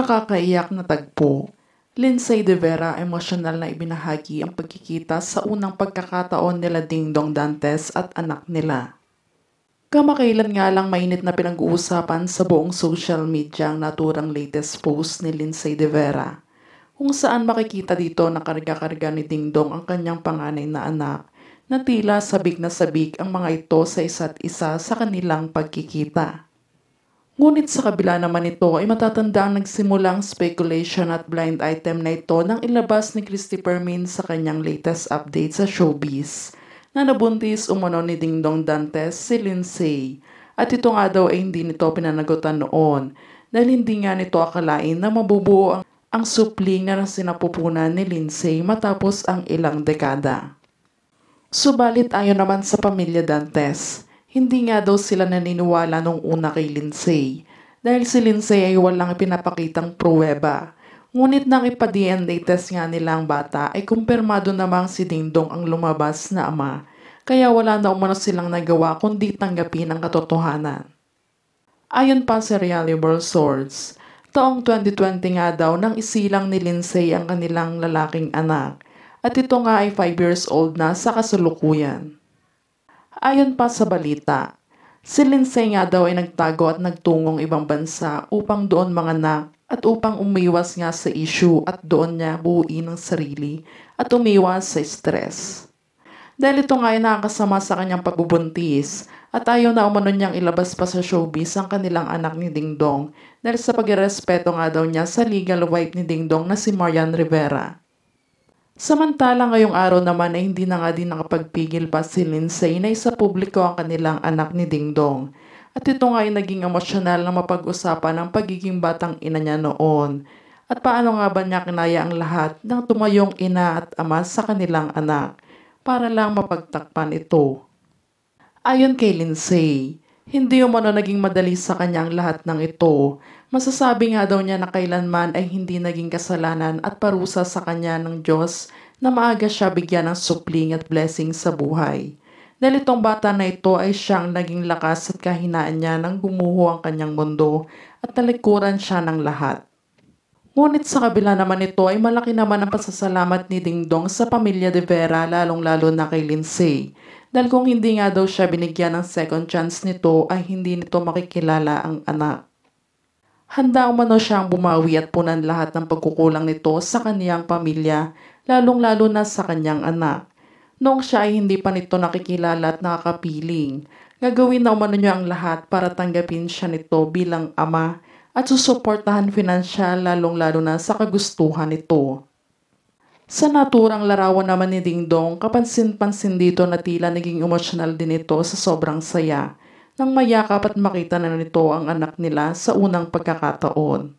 nakakaiyak na tagpo, Lindsay De Vera emosyonal na ibinahagi ang pagkikita sa unang pagkakataon nila Ding Dong Dantes at anak nila. Kamakailan nga lang mainit na pinag-uusapan sa buong social media ang naturang latest post ni Lindsay De Vera, kung saan makikita dito na karga-karga ni Ding Dong ang kanyang panganay na anak na tila sabik na sabik ang mga ito sa isa't isa sa kanilang pagkikita. Ngunit sa kabila naman ito ay matatanda ang nagsimulang speculation at blind item na ito nang ilabas ni Christopher Min sa kanyang latest update sa showbiz na nabuntis umano ni Ding Dong Dantes si Lindsay. At ito nga daw ay hindi nito pinanagutan noon dahil hindi nga nito akalain na mabubuo ang, ang supling na sinapupunan ni Lindsay matapos ang ilang dekada. Subalit ayon naman sa pamilya Dantes, hindi nga daw sila naniniwala nung una kay Lindsay dahil si Lindsay ay walang ipinapakitang pruweba. Ngunit nang ipa-DNA test nga nilang bata ay kumpirmado namang si Dingdong ang lumabas na ama kaya wala na umano silang nagawa kundi tanggapin ang katotohanan. Ayon pa sa reliable source, taong 2020 nga daw nang isilang ni Lindsay ang kanilang lalaking anak at ito nga ay 5 years old na sa kasalukuyan. Ayon pa sa balita, si Lindsay nga daw ay nagtago at nagtungong ibang bansa upang doon manganak at upang umiwas nga sa issue at doon niya buuin ang sarili at umiwas sa stress. Dahil ito nga ay nakakasama sa kanyang pagbubuntis at ayaw na umano niyang ilabas pa sa showbiz ang kanilang anak ni Ding Dong dahil sa pagrespeto nga daw niya sa legal wife ni Ding Dong na si Marian Rivera. Samantala ngayong araw naman ay hindi na nga din nakapagpigil pa si Lindsay na isa publiko ang kanilang anak ni Ding Dong. At ito nga ay naging emosyonal na mapag-usapan ang pagiging batang ina niya noon. At paano nga ba niya kinaya ang lahat ng tumayong ina at ama sa kanilang anak para lang mapagtakpan ito. Ayon kay Lindsay, hindi umano naging madali sa kanya ang lahat ng ito. Masasabi nga daw niya na kailanman ay hindi naging kasalanan at parusa sa kanya ng Diyos na maaga siya bigyan ng supling at blessing sa buhay. Dahil itong bata na ito ay siyang naging lakas at kahinaan niya nang gumuho ang kanyang mundo at talikuran siya ng lahat. Ngunit sa kabila naman nito ay malaki naman ang pasasalamat ni Dingdong sa pamilya de Vera lalong-lalo na kay Lindsay dahil kung hindi nga daw siya binigyan ng second chance nito ay hindi nito makikilala ang anak. Handa umano siyang bumawi at punan lahat ng pagkukulang nito sa kaniyang pamilya, lalong-lalo na sa kaniyang anak. Noong siya ay hindi pa nito nakikilala at nakakapiling, gagawin na umano niya ang lahat para tanggapin siya nito bilang ama at susuportahan finansyal lalong-lalo na sa kagustuhan nito. Sa naturang larawan naman ni Ding Dong, kapansin-pansin dito na tila naging emosyonal din ito sa sobrang saya nang mayakap at makita na nito ang anak nila sa unang pagkakataon.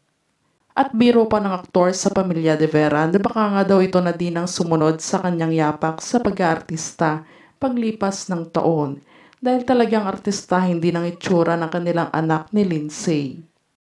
At biro pa ng aktor sa pamilya de Vera na baka nga daw ito na din ang sumunod sa kanyang yapak sa pag-aartista paglipas ng taon dahil talagang artista hindi ang itsura ng kanilang anak ni Lindsay.